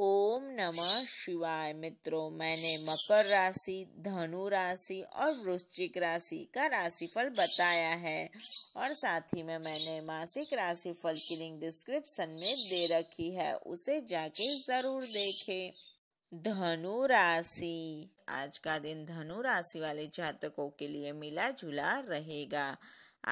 ओम नमः शिवाय मित्रों मैंने मकर राशि धनु राशि और वृश्चिक राशि का राशिफल बताया है और साथ ही में मैंने मासिक राशिफल की लिंक डिस्क्रिप्शन में दे रखी है उसे जाके ज़रूर देखें धनु राशि आज का दिन धनु राशि वाले जातकों के लिए मिला जुला रहेगा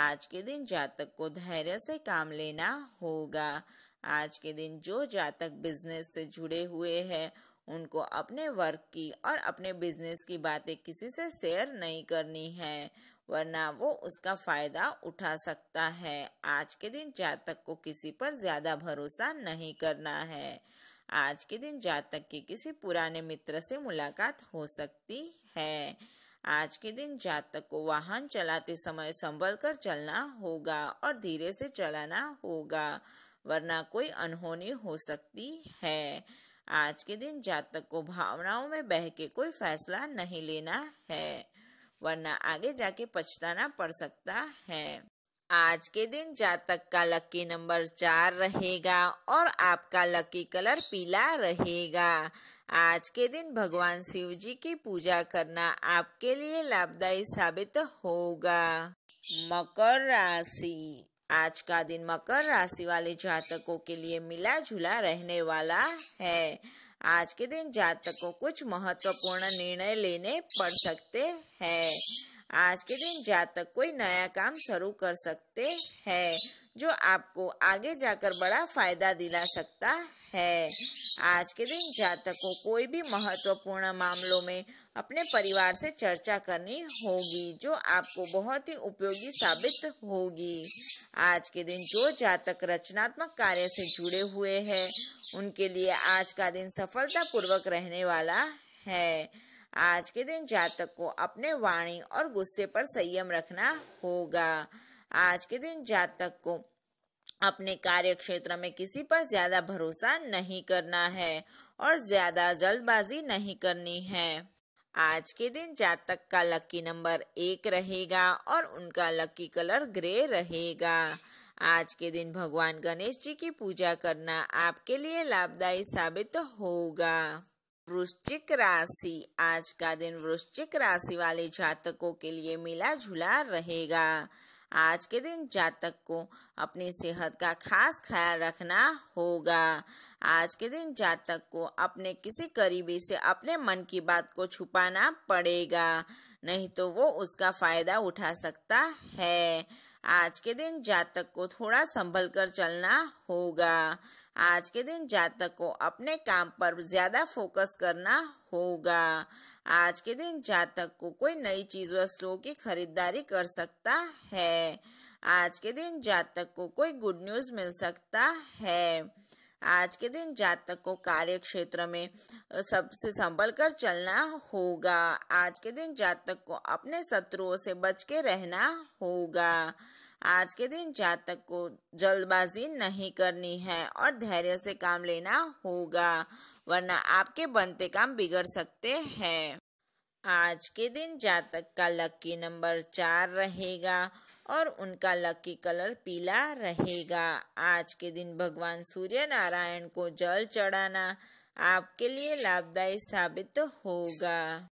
आज के दिन जातक को धैर्य से काम लेना होगा आज के दिन जो जातक बिजनेस से जुड़े हुए हैं उनको अपने वर्क की और अपने बिजनेस की बातें किसी से शेयर नहीं करनी है वरना वो उसका फायदा उठा सकता है आज के दिन जातक को किसी पर ज्यादा भरोसा नहीं करना है आज के दिन जातक की किसी पुराने मित्र से मुलाकात हो सकती है आज के दिन जातक को वाहन चलाते समय संभल कर चलना होगा और धीरे से चलाना होगा वरना कोई अनहोनी हो सकती है आज के दिन जातक को भावनाओं में बह के कोई फैसला नहीं लेना है वरना आगे जाके पछताना पड़ सकता है आज के दिन जातक का लकी नंबर चार रहेगा और आपका लकी कलर पीला रहेगा आज के दिन भगवान शिव जी की पूजा करना आपके लिए लाभदायी साबित होगा मकर राशि आज का दिन मकर राशि वाले जातकों के लिए मिला जुला रहने वाला है आज के दिन जातकों कुछ महत्वपूर्ण निर्णय लेने पड़ सकते हैं आज के दिन जातक कोई नया काम शुरू कर सकते हैं जो आपको आगे जाकर बड़ा फायदा दिला सकता है आज के दिन जातकों कोई भी महत्वपूर्ण मामलों में अपने परिवार से चर्चा करनी होगी जो आपको बहुत ही उपयोगी साबित होगी आज के दिन जो जातक रचनात्मक कार्य से जुड़े हुए हैं उनके लिए आज का दिन सफलतापूर्वक रहने वाला है आज के दिन जातक को अपने वाणी और गुस्से पर संयम रखना होगा आज के दिन जातक को अपने कार्य क्षेत्र में किसी पर ज्यादा भरोसा नहीं करना है और ज्यादा जल्दबाजी नहीं करनी है आज के दिन जातक का लकी नंबर एक रहेगा और उनका लकी कलर ग्रे रहेगा आज के दिन भगवान गणेश जी की पूजा करना आपके लिए लाभदायी साबित होगा वृश्चिक राशि आज का दिन वृश्चिक राशि वाले जातकों के लिए मिला जुला रहेगा आज के दिन जातक को अपनी सेहत का खास ख्याल रखना होगा आज के दिन जातक को अपने किसी करीबी से अपने मन की बात को छुपाना पड़ेगा नहीं तो वो उसका फायदा उठा सकता है आज के दिन जातक को थोड़ा संभल कर चलना होगा आज के दिन जातक को अपने काम पर ज़्यादा फोकस करना होगा आज के दिन जातक को कोई नई चीज़ वस्तुओं की खरीदारी कर सकता है आज के दिन जातक को कोई गुड न्यूज़ मिल सकता है आज के दिन जातक को कार्य क्षेत्र में सबसे संभल कर चलना होगा आज के दिन जातक को अपने शत्रुओं से बच के रहना होगा आज के दिन जातक को जल्दबाजी नहीं करनी है और धैर्य से काम लेना होगा वरना आपके बनते काम बिगड़ सकते हैं आज के दिन जातक का लकी नंबर चार रहेगा और उनका लकी कलर पीला रहेगा आज के दिन भगवान सूर्य नारायण को जल चढ़ाना आपके लिए लाभदायी साबित होगा